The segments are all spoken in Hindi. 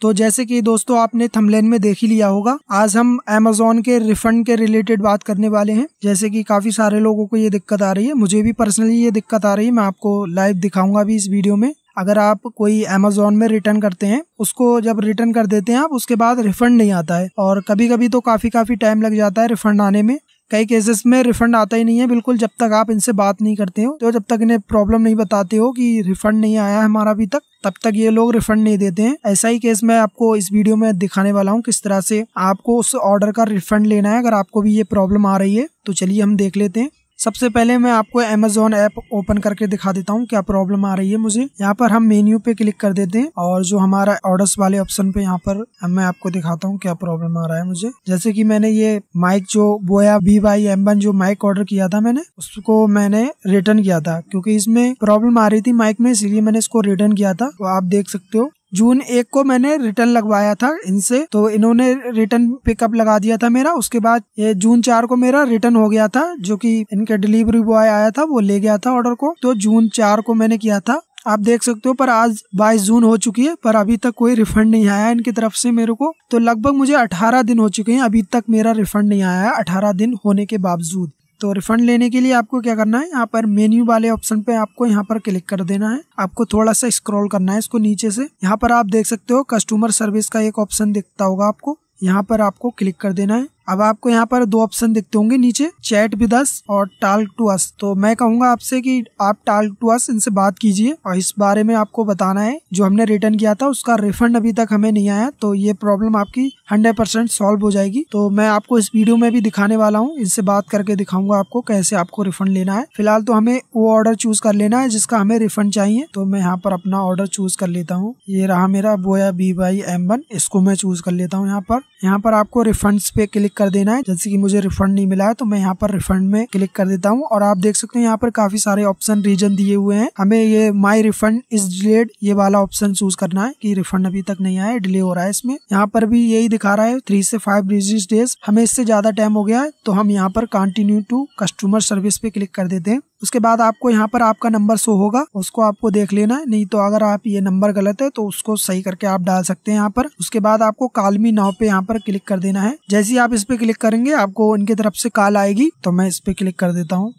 तो जैसे कि दोस्तों आपने थमलेन में देख ही लिया होगा आज हम अमेजोन के रिफंड के रिलेटेड बात करने वाले हैं जैसे कि काफी सारे लोगों को ये दिक्कत आ रही है मुझे भी पर्सनली ये दिक्कत आ रही है मैं आपको लाइव दिखाऊंगा भी इस वीडियो में अगर आप कोई अमेजोन में रिटर्न करते हैं उसको जब रिटर्न कर देते हैं आप उसके बाद रिफंड नहीं आता है और कभी कभी तो काफी काफी टाइम लग जाता है रिफंड आने में कई केसेस में रिफंड आता ही नहीं है बिल्कुल जब तक आप इनसे बात नहीं करते हो तो जब तक इन्हें प्रॉब्लम नहीं बताते हो कि रिफंड नहीं आया है हमारा अभी तक तब तक ये लोग रिफंड नहीं देते हैं ऐसा ही केस मैं आपको इस वीडियो में दिखाने वाला हूँ किस तरह से आपको उस ऑर्डर का रिफंड लेना है अगर आपको भी ये प्रॉब्लम आ रही है तो चलिए हम देख लेते हैं सबसे पहले मैं आपको अमेजोन ऐप ओपन करके दिखा देता हूँ क्या प्रॉब्लम आ रही है मुझे यहाँ पर हम मेन्यू पे क्लिक कर देते हैं और जो हमारा ऑर्डर्स वाले ऑप्शन पे यहाँ पर मैं आपको दिखाता हूँ क्या प्रॉब्लम आ रहा है मुझे जैसे कि मैंने ये माइक जो Boya B Y M one जो माइक ऑर्डर किया था मैंने उसको मैंने रिटर्न किया था क्योंकि इसमें प्रॉब्लम आ रही थी माइक में इसलिए मैंने इसको रिटर्न किया था तो आप देख सकते हो जून एक को मैंने रिटर्न लगवाया था इनसे तो इन्होंने रिटर्न पिकअप लगा दिया था मेरा उसके बाद ये जून चार को मेरा रिटर्न हो गया था जो कि इनके डिलीवरी बॉय आया था वो ले गया था ऑर्डर को तो जून चार को मैंने किया था आप देख सकते हो पर आज 22 जून हो चुकी है पर अभी तक कोई रिफंड नहीं आया इनकी तरफ से मेरे को तो लगभग मुझे 18 दिन हो चुके हैं अभी तक मेरा रिफंड नहीं आया 18 दिन होने के बावजूद तो रिफंड लेने के लिए आपको क्या करना है यहाँ पर मेन्यू वाले ऑप्शन पे आपको यहाँ पर क्लिक कर देना है आपको थोड़ा सा स्क्रॉल करना है इसको नीचे से यहाँ पर आप देख सकते हो कस्टमर सर्विस का एक ऑप्शन दिखता होगा आपको यहाँ पर आपको क्लिक कर देना है अब आपको यहाँ पर दो ऑप्शन दिखते होंगे नीचे चैट विद अस और टाल्क टू अस तो मैं कहूंगा आपसे कि आप टाल टू अस इनसे बात कीजिए और इस बारे में आपको बताना है जो हमने रिटर्न किया था उसका रिफंड अभी तक हमें नहीं आया तो ये प्रॉब्लम आपकी हंड्रेड परसेंट सॉल्व हो जाएगी तो मैं आपको इस वीडियो में भी दिखाने वाला हूँ इनसे बात करके दिखाऊंगा आपको कैसे आपको रिफंड लेना है फिलहाल तो हमें वो ऑर्डर चूज कर लेना है जिसका हमें रिफंड चाहिए तो मैं यहाँ पर अपना ऑर्डर चूज कर लेता हूँ ये रहा मेरा बोया बी बाई एम वन इसको मैं चूज कर लेता हूँ यहाँ पर यहाँ पर आपको रिफंड पे क्लिक कर देना है जैसे कि मुझे रिफंड नहीं मिला है तो मैं यहाँ पर रिफंड में क्लिक कर देता हूँ और आप देख सकते हैं यहाँ पर काफी सारे ऑप्शन रीजन दिए हुए हैं हमें ये माई रिफंड इज डिलेड ये वाला ऑप्शन चूज करना है की रिफंड अभी तक नहीं आया डिले हो रहा है इसमें यहाँ पर भी यही दिखा रहा है थ्री से फाइव बिजनेस डेज हमें इससे ज्यादा टाइम हो गया है तो हम यहाँ पर कंटिन्यू टू कस्टमर सर्विस पे क्लिक कर देते हैं उसके बाद आपको यहाँ पर आपका नंबर शो होगा उसको आपको देख लेना है नहीं तो अगर आप ये नंबर गलत है तो उसको सही करके आप डाल सकते हैं यहाँ पर उसके बाद आपको कालमी नाव पे यहाँ पर क्लिक कर देना है जैसे ही आप इस पे क्लिक करेंगे आपको उनके तरफ से कॉल आएगी तो मैं इस पे क्लिक कर देता हूँ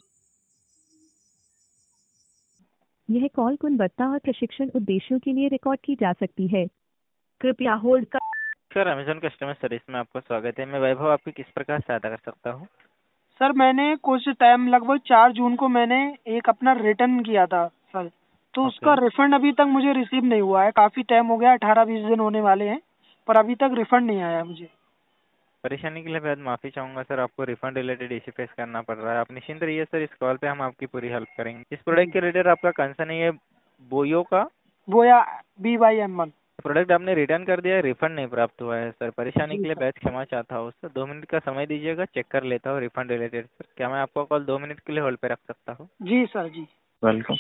यह कॉल गुणवत्ता और प्रशिक्षण उद्देश्यों के लिए रिकॉर्ड की जा सकती है कृपया होल्ड कर सर अमेजोन कस्टमर सर्विस में आपका स्वागत है मैं वैभव आपकी किस प्रकार सहायता कर सकता हूँ सर मैंने कुछ टाइम लगभग चार जून को मैंने एक अपना रिटर्न किया था सर तो उसका रिफंड अभी तक मुझे रिसीव नहीं हुआ है काफी टाइम हो गया अठारह बीस दिन होने वाले हैं पर अभी तक रिफंड नहीं आया मुझे परेशानी के लिए बेहद माफ़ी चाहूंगा सर आपको रिफंड रिलेटेड इश्यू फेस करना पड़ रहा है आप निश्चिंत रहिए सर इस कॉल पे हम आपकी पूरी हेल्प करेंगे इस प्रोडक्ट के रिलेटेड आपका कंसर्न है बोयो का Boya B Y M one product आपने रिटर्न कर दिया है रिफंड नहीं प्राप्त हुआ है सर परेशानी के लिए बैच क्षमा चाहता हूँ सर दो मिनट का समय दीजिएगा चेक कर लेता हूँ रिफंड रिलेटेड सर क्या मैं आपका कॉल दो मिनट के लिए होल्ड पे रख सकता हूँ जी सर जी वेलकम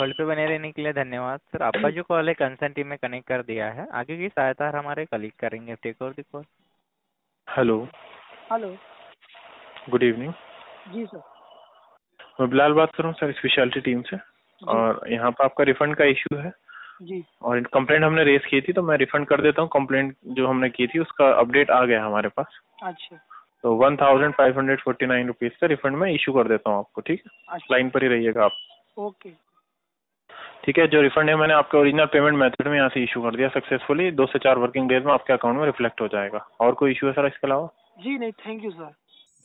होल्ड पे बने रहने के लिए धन्यवाद सर आपका जो कॉल है कंसर्न टीम में कनेक्ट कर दिया है आगे की सहायता हमारे कलीग करेंगे take over call hello hello good evening जी सर मैं बिलाल बात कर रहा हूँ सर स्पेशलिटी टीम से और यहाँ पर आपका रिफंड का इशू है और कंप्लेंट हमने रेस की थी तो मैं रिफंड कर देता हूँ कंप्लेंट जो हमने की थी उसका अपडेट आ गया हमारे पास अच्छा तो one thousand five hundred forty nine rupees का रिफंड मैं इशू कर देता हूँ आपको ठीक है लाइन अच्छा। पर ही रहिएगा आप ओके ठीक है जो रिफंड है मैंने आपके ओरिजिनल पेमेंट मेथड में यहाँ से इशू कर दिया सक्सेसफुली दो से चार वर्किंग डेज में आपके अकाउंट में रिफ्लेक्ट हो जाएगा और कोई इशू है सर इसके अलावा जी नहीं थैंक यू सर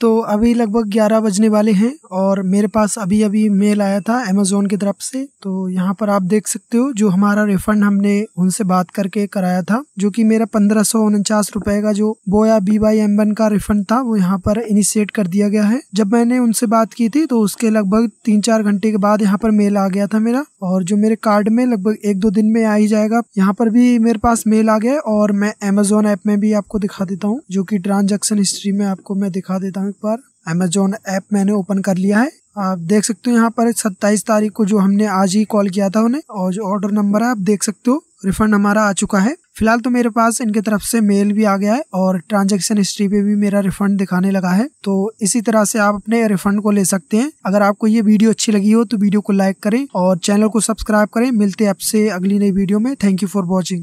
तो अभी लगभग ग्यारह बजने वाले हैं और मेरे पास अभी अभी मेल आया था अमेज़ोन की तरफ से तो यहाँ पर आप देख सकते हो जो हमारा रिफंड हमने उनसे बात करके कराया था जो कि मेरा पंद्रह सौ उनचास रुपए का जो Boya B Y M one का रिफंड था वो यहाँ पर इनिशिएट कर दिया गया है जब मैंने उनसे बात की थी तो उसके लगभग तीन चार घंटे के बाद यहाँ पर मेल आ गया था मेरा और जो मेरे कार्ड में लगभग एक दो दिन में आ ही जाएगा यहाँ पर भी मेरे पास मेल आ गया और मैं अमेजोन ऐप में भी आपको दिखा देता हूँ जो की ट्रांजेक्शन हिस्ट्री में आपको मैं दिखा देता यहाँ पर अमेजोन ऐप मैंने ओपन कर लिया है आप देख सकते हो यहाँ पर सत्ताईस तारीख को जो हमने आज ही कॉल किया था उन्हें और जो ऑर्डर नंबर है आप देख सकते हो रिफंड हमारा आ चुका है फिलहाल तो मेरे पास इनके तरफ से मेल भी आ गया है और ट्रांजैक्शन हिस्ट्री पे भी मेरा रिफंड दिखाने लगा है तो इसी तरह से आप अपने रिफंड को ले सकते हैं अगर आपको ये वीडियो अच्छी लगी हो तो वीडियो को लाइक करें और चैनल को सब्सक्राइब करें मिलते हैं आपसे अगली नई वीडियो में थैंक यू फॉर वॉचिंग